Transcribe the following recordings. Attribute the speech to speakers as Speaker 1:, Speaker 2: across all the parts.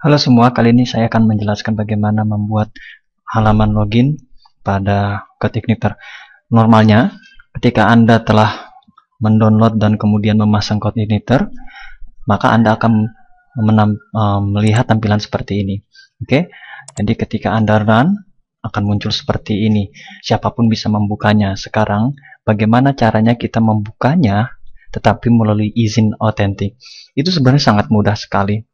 Speaker 1: Halo semua, kali ini saya akan menjelaskan bagaimana membuat halaman login pada Ketik Niter. Normalnya, ketika Anda telah mendownload dan kemudian memasang Ketikniter, Niter, maka Anda akan menam, uh, melihat tampilan seperti ini. Oke, jadi ketika Anda run, akan muncul seperti ini. Siapapun bisa membukanya. Sekarang, bagaimana caranya kita membukanya tetapi melalui izin otentik. Itu sebenarnya sangat mudah sekali.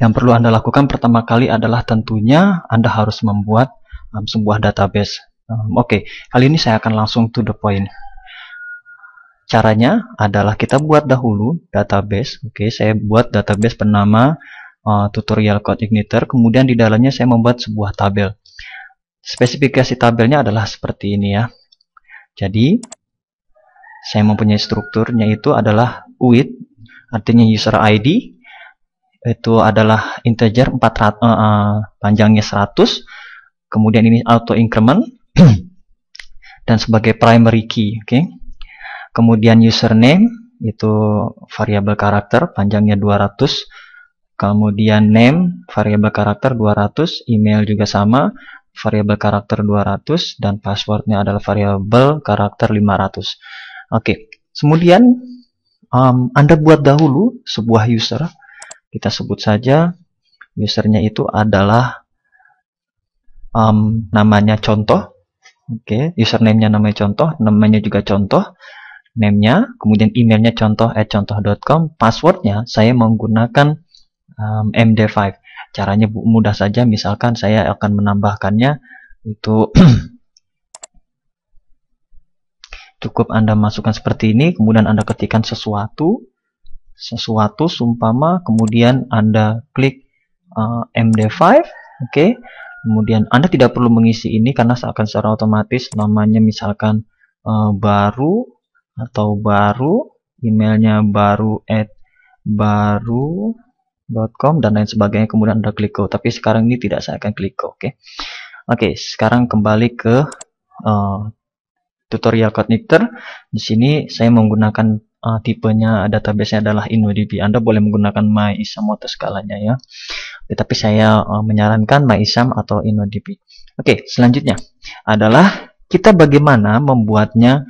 Speaker 1: Yang perlu Anda lakukan pertama kali adalah tentunya Anda harus membuat um, sebuah database. Um, Oke, okay. kali ini saya akan langsung to the point. Caranya adalah kita buat dahulu database. Oke, okay, saya buat database bernama uh, tutorial code igniter. Kemudian di dalamnya saya membuat sebuah tabel. Spesifikasi tabelnya adalah seperti ini ya. Jadi saya mempunyai strukturnya itu adalah UID, artinya user ID, itu adalah integer 400 uh, uh, panjangnya 100 kemudian ini auto increment dan sebagai primary key oke okay. kemudian username itu variabel karakter panjangnya 200 kemudian name variabel karakter 200 email juga sama variabel karakter 200 dan passwordnya adalah variabel karakter 500 oke okay. kemudian um, Anda buat dahulu sebuah user kita sebut saja usernya itu adalah um, namanya contoh. Oke, okay. username-nya namanya contoh, namanya juga contoh, name-nya, kemudian emailnya contoh at contoh.com, passwordnya saya menggunakan um, MD5. Caranya mudah saja, misalkan saya akan menambahkannya itu cukup Anda masukkan seperti ini, kemudian Anda ketikkan sesuatu, sesuatu sumpama kemudian Anda klik uh, eh, MD5 oke okay. kemudian Anda tidak perlu mengisi ini karena akan secara otomatis namanya misalkan uh, baru atau baru emailnya baru at baru dan lain sebagainya kemudian Anda klik go tapi sekarang ini tidak saya akan klik go oke okay. oke okay, sekarang kembali ke uh, tutorial code di sini saya menggunakan uh, tipenya databasenya adalah InnoDB. Anda boleh menggunakan MyISAM atau skalanya ya. Tetapi saya uh, menyarankan MyISAM atau InnoDB. Oke, selanjutnya adalah kita bagaimana membuatnya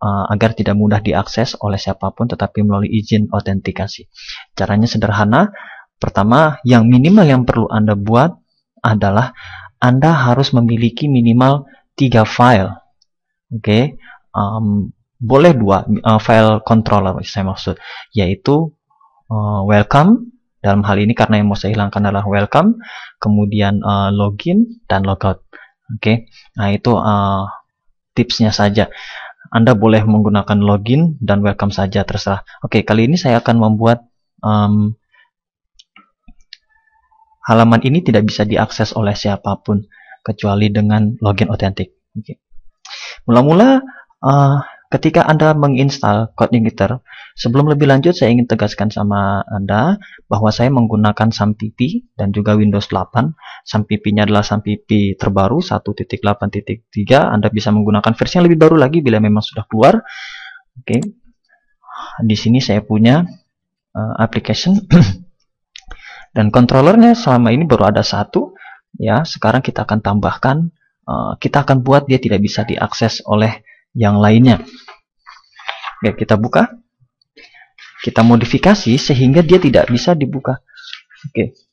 Speaker 1: uh, agar tidak mudah diakses oleh siapapun tetapi melalui izin autentikasi. Caranya sederhana. Pertama, yang minimal yang perlu Anda buat adalah anda harus memiliki minimal tiga file. Oke, okay? um, boleh dua uh, file controller saya maksud yaitu uh, welcome dalam hal ini karena yang mau saya hilangkan adalah welcome kemudian uh, login dan logout oke okay? nah itu uh, tipsnya saja anda boleh menggunakan login dan welcome saja terserah oke okay, kali ini saya akan membuat um, halaman ini tidak bisa diakses oleh siapapun kecuali dengan login otentik okay. mula-mula uh, Ketika Anda menginstal CodeIgniter, sebelum lebih lanjut saya ingin tegaskan sama Anda bahwa saya menggunakan SAMPP dan juga Windows 8. SAMPP-nya adalah SAMPP terbaru 1.8.3. Anda bisa menggunakan versi yang lebih baru lagi bila memang sudah keluar. Oke. Okay. Di sini saya punya uh, application dan kontrolernya selama ini baru ada satu. Ya, sekarang kita akan tambahkan eh, kita akan buat dia tidak bisa diakses oleh yang lainnya. Oke, kita buka. Kita modifikasi sehingga dia tidak bisa dibuka. Oke.